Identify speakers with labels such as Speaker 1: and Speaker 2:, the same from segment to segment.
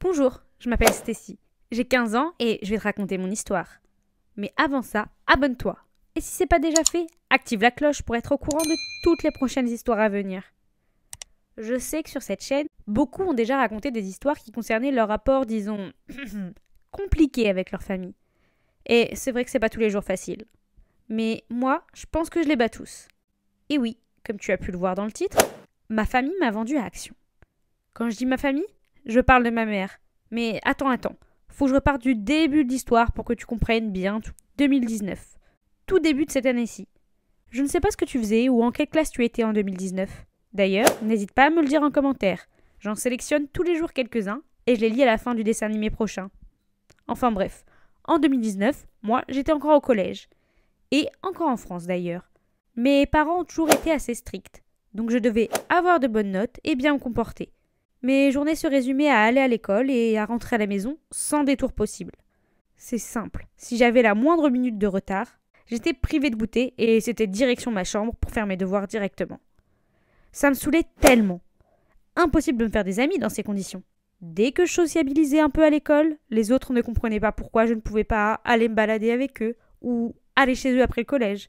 Speaker 1: Bonjour, je m'appelle Stacy. J'ai 15 ans et je vais te raconter mon histoire. Mais avant ça, abonne-toi. Et si c'est pas déjà fait, active la cloche pour être au courant de toutes les prochaines histoires à venir. Je sais que sur cette chaîne, beaucoup ont déjà raconté des histoires qui concernaient leur rapport, disons, compliqué avec leur famille. Et c'est vrai que c'est pas tous les jours facile. Mais moi, je pense que je les bats tous. Et oui, comme tu as pu le voir dans le titre, ma famille m'a vendu à Action. Quand je dis ma famille, je parle de ma mère. Mais attends, attends. Faut que je reparte du début de l'histoire pour que tu comprennes bien tout. 2019. Tout début de cette année-ci. Je ne sais pas ce que tu faisais ou en quelle classe tu étais en 2019. D'ailleurs, n'hésite pas à me le dire en commentaire. J'en sélectionne tous les jours quelques-uns et je les lis à la fin du dessin animé prochain. Enfin bref, en 2019, moi j'étais encore au collège. Et encore en France d'ailleurs. Mes parents ont toujours été assez stricts, donc je devais avoir de bonnes notes et bien me comporter. Mes journées se résumaient à aller à l'école et à rentrer à la maison sans détour possible. C'est simple, si j'avais la moindre minute de retard, j'étais privée de goûter et c'était direction ma chambre pour faire mes devoirs directement. Ça me saoulait tellement. Impossible de me faire des amis dans ces conditions. Dès que je sociabilisais un peu à l'école, les autres ne comprenaient pas pourquoi je ne pouvais pas aller me balader avec eux ou aller chez eux après le collège.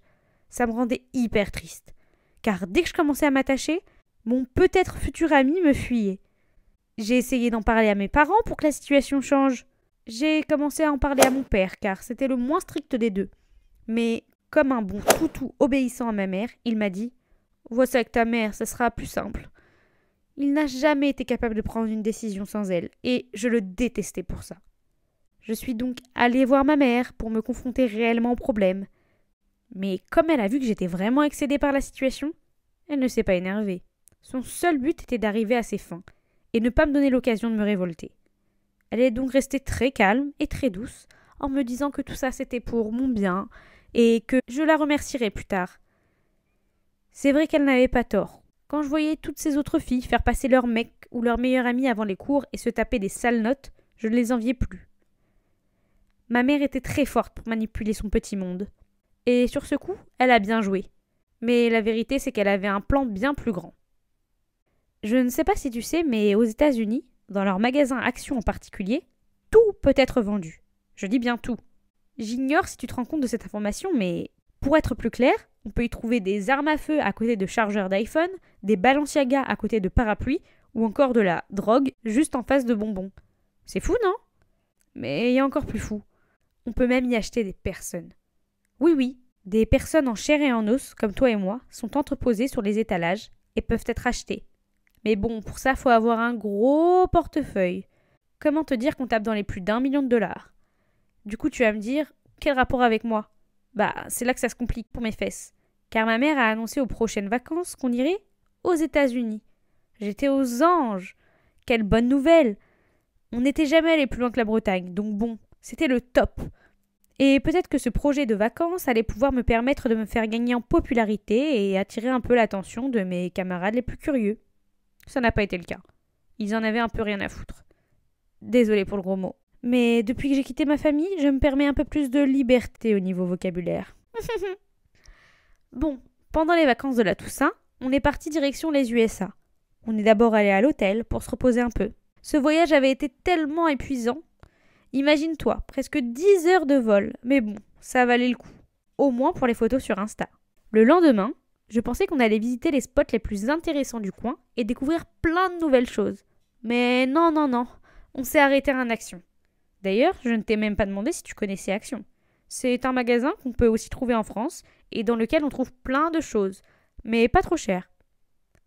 Speaker 1: Ça me rendait hyper triste. Car dès que je commençais à m'attacher, mon peut-être futur ami me fuyait. J'ai essayé d'en parler à mes parents pour que la situation change. J'ai commencé à en parler à mon père, car c'était le moins strict des deux. Mais, comme un bon toutou obéissant à ma mère, il m'a dit Vois ça avec ta mère, ça sera plus simple. Il n'a jamais été capable de prendre une décision sans elle, et je le détestais pour ça. Je suis donc allée voir ma mère pour me confronter réellement au problème. Mais comme elle a vu que j'étais vraiment excédée par la situation, elle ne s'est pas énervée. Son seul but était d'arriver à ses fins, et ne pas me donner l'occasion de me révolter. Elle est donc restée très calme et très douce en me disant que tout ça c'était pour mon bien et que je la remercierais plus tard. C'est vrai qu'elle n'avait pas tort. Quand je voyais toutes ces autres filles faire passer leur mec ou leur meilleur ami avant les cours et se taper des sales notes, je ne les enviais plus. Ma mère était très forte pour manipuler son petit monde. Et sur ce coup, elle a bien joué. Mais la vérité, c'est qu'elle avait un plan bien plus grand. Je ne sais pas si tu sais, mais aux États-Unis, dans leur magasin Action en particulier, tout peut être vendu. Je dis bien tout. J'ignore si tu te rends compte de cette information, mais pour être plus clair, on peut y trouver des armes à feu à côté de chargeurs d'iPhone, des Balenciaga à côté de parapluies, ou encore de la drogue juste en face de bonbons. C'est fou, non Mais il y a encore plus fou. On peut même y acheter des personnes. Oui, oui, des personnes en chair et en os, comme toi et moi, sont entreposées sur les étalages et peuvent être achetées. Mais bon, pour ça, faut avoir un gros portefeuille. Comment te dire qu'on tape dans les plus d'un million de dollars Du coup, tu vas me dire, quel rapport avec moi Bah, c'est là que ça se complique pour mes fesses. Car ma mère a annoncé aux prochaines vacances qu'on irait aux États-Unis. J'étais aux anges Quelle bonne nouvelle On n'était jamais allé plus loin que la Bretagne, donc bon, c'était le top et peut-être que ce projet de vacances allait pouvoir me permettre de me faire gagner en popularité et attirer un peu l'attention de mes camarades les plus curieux ça n'a pas été le cas. Ils en avaient un peu rien à foutre. Désolée pour le gros mot. Mais depuis que j'ai quitté ma famille, je me permets un peu plus de liberté au niveau vocabulaire. bon, pendant les vacances de la Toussaint, on est parti direction les USA. On est d'abord allé à l'hôtel pour se reposer un peu. Ce voyage avait été tellement épuisant. Imagine-toi, presque 10 heures de vol, mais bon, ça valait le coup. Au moins pour les photos sur Insta. Le lendemain, je pensais qu'on allait visiter les spots les plus intéressants du coin et découvrir plein de nouvelles choses. Mais non, non, non, on s'est arrêté à Action. D'ailleurs, je ne t'ai même pas demandé si tu connaissais Action. C'est un magasin qu'on peut aussi trouver en France et dans lequel on trouve plein de choses, mais pas trop cher.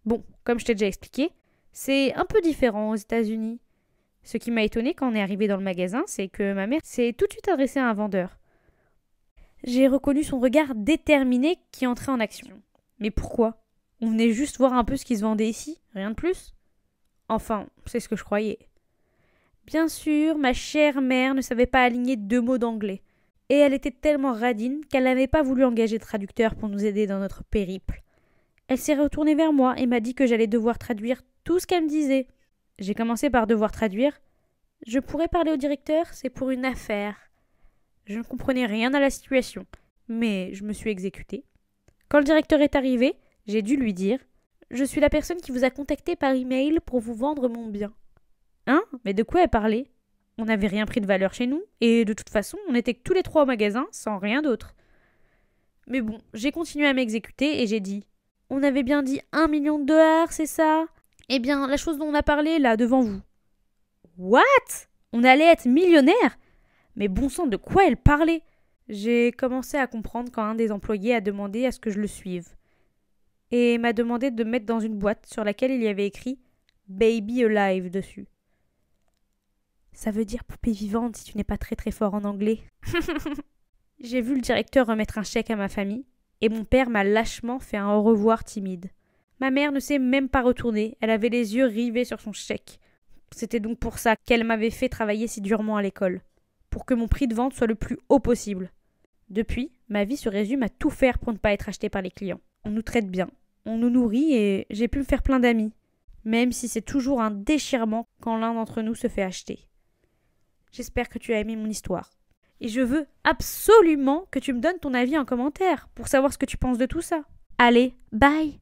Speaker 1: Bon, comme je t'ai déjà expliqué, c'est un peu différent aux États-Unis. Ce qui m'a étonné quand on est arrivé dans le magasin, c'est que ma mère s'est tout de suite adressée à un vendeur. J'ai reconnu son regard déterminé qui entrait en action. Mais pourquoi On venait juste voir un peu ce qui se vendait ici, rien de plus. Enfin, c'est ce que je croyais. Bien sûr, ma chère mère ne savait pas aligner deux mots d'anglais. Et elle était tellement radine qu'elle n'avait pas voulu engager de traducteur pour nous aider dans notre périple. Elle s'est retournée vers moi et m'a dit que j'allais devoir traduire tout ce qu'elle me disait. J'ai commencé par devoir traduire. Je pourrais parler au directeur, c'est pour une affaire. Je ne comprenais rien à la situation, mais je me suis exécutée. Quand le directeur est arrivé, j'ai dû lui dire Je suis la personne qui vous a contacté par email pour vous vendre mon bien. Hein Mais de quoi elle parlait On n'avait rien pris de valeur chez nous, et de toute façon, on était tous les trois au magasin, sans rien d'autre. Mais bon, j'ai continué à m'exécuter et j'ai dit On avait bien dit un million de dollars, c'est ça Eh bien, la chose dont on a parlé là, devant vous. What On allait être millionnaire Mais bon sang, de quoi elle parlait j'ai commencé à comprendre quand un des employés a demandé à ce que je le suive, et m'a demandé de mettre dans une boîte sur laquelle il y avait écrit Baby Alive dessus. Ça veut dire poupée vivante si tu n'es pas très très fort en anglais. J'ai vu le directeur remettre un chèque à ma famille, et mon père m'a lâchement fait un au revoir timide. Ma mère ne s'est même pas retournée, elle avait les yeux rivés sur son chèque. C'était donc pour ça qu'elle m'avait fait travailler si durement à l'école, pour que mon prix de vente soit le plus haut possible. Depuis, ma vie se résume à tout faire pour ne pas être achetée par les clients. On nous traite bien, on nous nourrit et j'ai pu me faire plein d'amis, même si c'est toujours un déchirement quand l'un d'entre nous se fait acheter. J'espère que tu as aimé mon histoire. Et je veux absolument que tu me donnes ton avis en commentaire pour savoir ce que tu penses de tout ça. Allez, bye